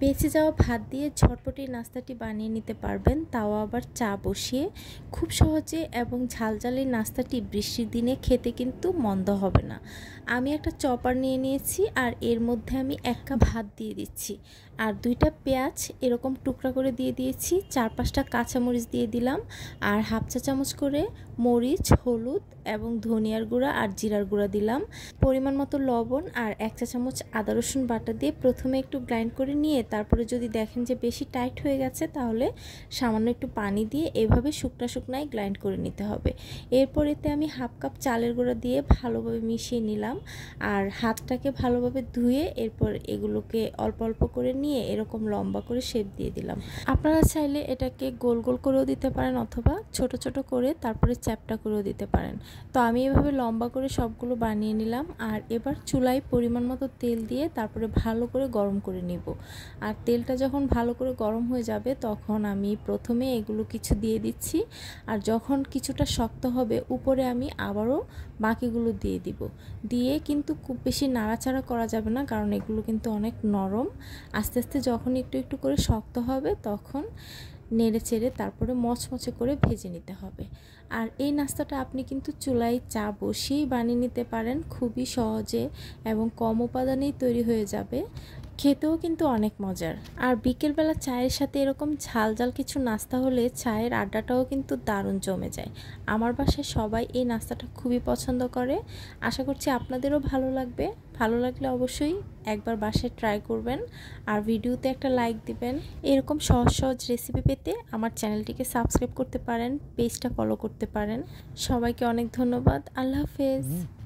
বেঁচে যাওয়া ভাত দিয়ে ঝটপটি নাস্তাটি বানিয়ে নিতে পারবেন তাও আবার চা বসিয়ে খুব সহজে এবং ঝালঝালি নাস্তাটি বৃষ্টির দিনে খেতে কিন্তু মন্দ হবে না আমি একটা চপার নিয়ে নিয়েছি আর এর মধ্যে আমি এক কাপ ভাত দিয়ে দিচ্ছি আর দুইটা পেঁয়াজ এরকম টুকরা করে দিয়ে দিয়েছি চার পাঁচটা কাঁচামরিচ দিয়ে দিলাম আর হাফ চা চামচ করে মরিচ হলুদ এবং ধনিয়ার গুঁড়া আর জিরার গুঁড়া দিলাম পরিমাণ মতো লবণ আর এক চা চামচ আদা রসুন বাটা দিয়ে প্রথমে একটু গ্রাইন্ড করে নিয়ে নিয়ে তারপরে যদি দেখেন যে বেশি টাইট হয়ে গেছে তাহলে সামান্য একটু পানি দিয়ে এভাবে শুকনা শুকনায় গ্রাইন্ড করে নিতে হবে এরপর এতে আমি হাফ কাপ চালের গোড়া দিয়ে ভালোভাবে মিশিয়ে নিলাম আর হাতটাকে ভালোভাবে ধুয়ে এরপর এগুলোকে অল্প অল্প করে নিয়ে এরকম লম্বা করে শেপ দিয়ে দিলাম আপনারা চাইলে এটাকে গোল গোল করেও দিতে পারেন অথবা ছোট ছোট করে তারপরে চ্যাপটা করেও দিতে পারেন তো আমি এভাবে লম্বা করে সবগুলো বানিয়ে নিলাম আর এবার চুলায় পরিমাণ মতো তেল দিয়ে তারপরে ভালো করে গরম করে নেব আর তেলটা যখন ভালো করে গরম হয়ে যাবে তখন আমি প্রথমে এগুলো কিছু দিয়ে দিচ্ছি আর যখন কিছুটা শক্ত হবে উপরে আমি আবারও বাকিগুলো দিয়ে দিব দিয়ে কিন্তু খুব বেশি নাড়াচাড়া করা যাবে না কারণ এগুলো কিন্তু অনেক নরম আস্তে আস্তে যখন একটু একটু করে শক্ত হবে তখন নেড়ে চেড়ে তারপরে মচমচে করে ভেজে নিতে হবে আর এই নাস্তাটা আপনি কিন্তু চুলায় চা বসিয়েই বানিয়ে নিতে পারেন খুবই সহজে এবং কম উপাদানেই তৈরি হয়ে যাবে খেতেও কিন্তু অনেক মজার আর বিকেলবেলা চায়ের সাথে এরকম ঝাল ঝাল কিছু নাস্তা হলে চায়ের আড্ডাটাও কিন্তু দারুণ জমে যায় আমার বাসায় সবাই এই নাস্তাটা খুবই পছন্দ করে আশা করছি আপনাদেরও ভালো লাগবে ভালো লাগলে অবশ্যই একবার বাসায় ট্রাই করবেন আর ভিডিওতে একটা লাইক দিবেন এরকম সহজ সহজ রেসিপি পেতে আমার চ্যানেলটিকে সাবস্ক্রাইব করতে পারেন পেজটা ফলো করতে পারেন সবাইকে অনেক ধন্যবাদ আল্লাহ হাফেজ